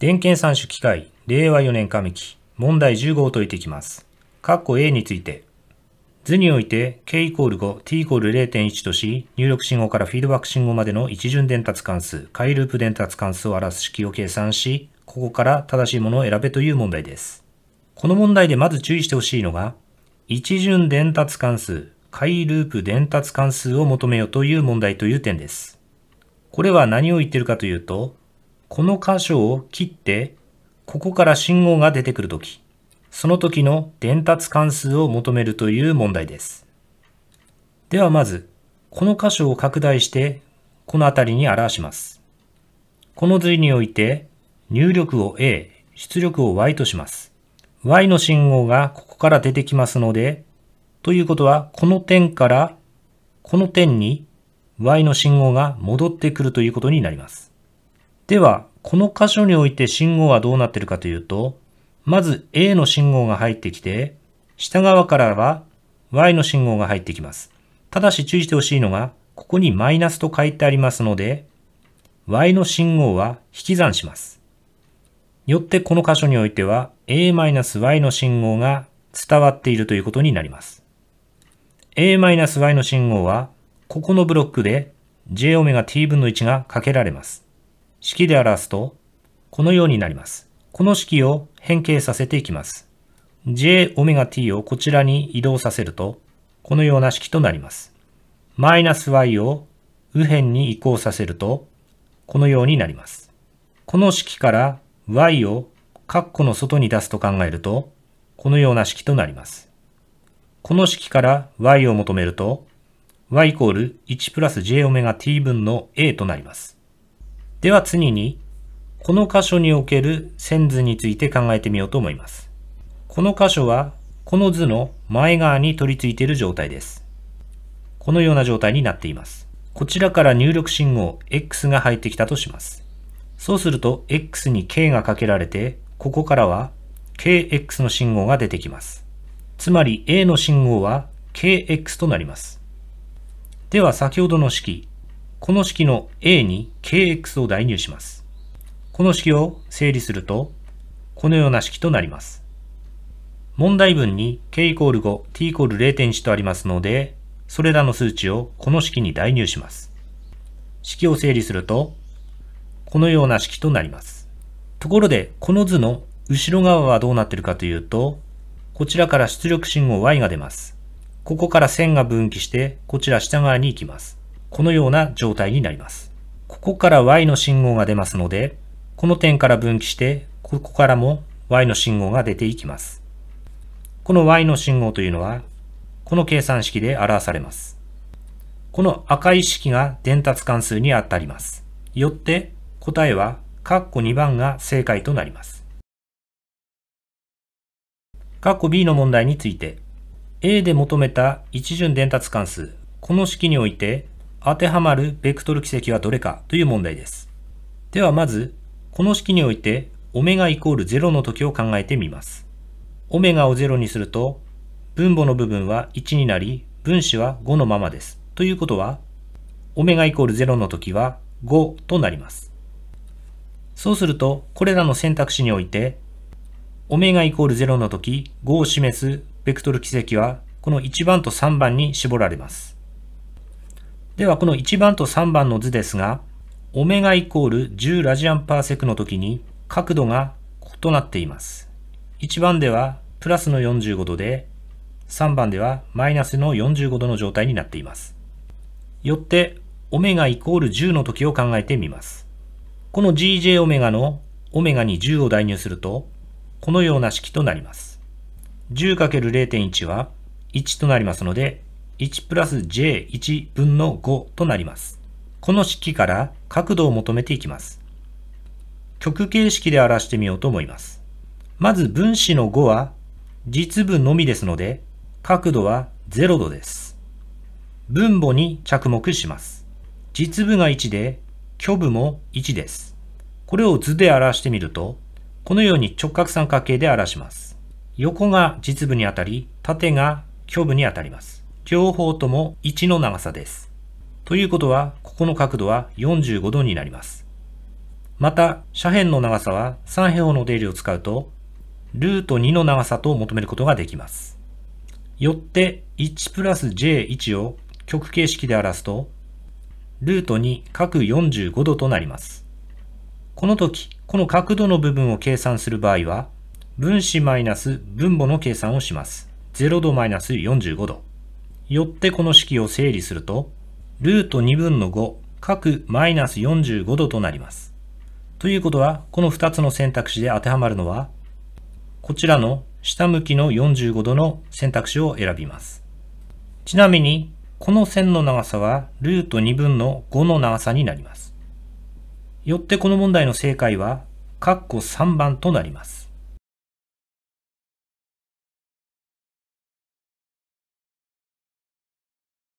電検三種機械、令和4年上期、問題15を解いていきます。括弧 A について、図において k イコール5、t イコール0.1とし、入力信号からフィードバック信号までの一巡伝達関数、回ループ伝達関数を表す式を計算し、ここから正しいものを選べという問題です。この問題でまず注意してほしいのが、一巡伝達関数、回ループ伝達関数を求めよという問題という点です。これは何を言ってるかというと、この箇所を切って、ここから信号が出てくるとき、その時の伝達関数を求めるという問題です。ではまず、この箇所を拡大して、この辺りに表します。この図において、入力を A、出力を Y とします。Y の信号がここから出てきますので、ということは、この点から、この点に Y の信号が戻ってくるということになります。では、この箇所において信号はどうなっているかというと、まず A の信号が入ってきて、下側からは Y の信号が入ってきます。ただし注意してほしいのが、ここにマイナスと書いてありますので、Y の信号は引き算します。よってこの箇所においては A-Y の信号が伝わっているということになります。A-Y の信号は、ここのブロックで j オメガ t 分の1がかけられます。式で表すと、このようになります。この式を変形させていきます。jωt をこちらに移動させると、このような式となります。マイナス y を右辺に移行させると、このようになります。この式から y をカッコの外に出すと考えると、このような式となります。この式から y を求めると、y イコール1プラス j オメガ t 分の a となります。では次に、この箇所における線図について考えてみようと思います。この箇所は、この図の前側に取り付いている状態です。このような状態になっています。こちらから入力信号 X が入ってきたとします。そうすると X に K がかけられて、ここからは KX の信号が出てきます。つまり A の信号は KX となります。では先ほどの式この式の A に kx を代入します。この式を整理すると、このような式となります。問題文に k イコール5、t イコール0.1とありますので、それらの数値をこの式に代入します。式を整理すると、このような式となります。ところで、この図の後ろ側はどうなってるかというと、こちらから出力信号 y が出ます。ここから線が分岐して、こちら下側に行きます。このような状態になります。ここから y の信号が出ますので、この点から分岐して、ここからも y の信号が出ていきます。この y の信号というのは、この計算式で表されます。この赤い式が伝達関数にあたります。よって答えは、カッコ2番が正解となります。カッコ B の問題について、A で求めた一順伝達関数、この式において、当てはまるベクトル軌跡はどれかという問題です。ではまず、この式において、オメガイコール0の時を考えてみます。オメガを0にすると、分母の部分は1になり、分子は5のままです。ということは、オメガイコール0の時は5となります。そうすると、これらの選択肢において、オメガイコール0の時、5を示すベクトル軌跡は、この1番と3番に絞られます。ではこの1番と3番の図ですが、オメガイコール10ラジアンパーセクの時に角度が異なっています。1番ではプラスの45度で、3番ではマイナスの45度の状態になっています。よって、オメガイコール10の時を考えてみます。この GJ オメガのオメガに10を代入すると、このような式となります。10×0.1 は1となりますので、1プラス j1 分の5となります。この式から角度を求めていきます。極形式で表してみようと思います。まず分子の5は実部のみですので、角度は0度です。分母に着目します。実部が1で、虚部も1です。これを図で表してみると、このように直角三角形で表します。横が実部にあたり、縦が虚部にあたります。両方とも1の長さです。ということは、ここの角度は45度になります。また、斜辺の長さは3平方の定理を使うと、ルート2の長さと求めることができます。よって、1プラス J1 を極形式で表すと、ルート2角45度となります。この時、この角度の部分を計算する場合は、分子マイナス分母の計算をします。0度マイナス45度。よってこの式を整理すると、ルート2分の5、各マイナス45度となります。ということは、この2つの選択肢で当てはまるのは、こちらの下向きの45度の選択肢を選びます。ちなみに、この線の長さはルート2分の5の長さになります。よってこの問題の正解は、括弧3番となります。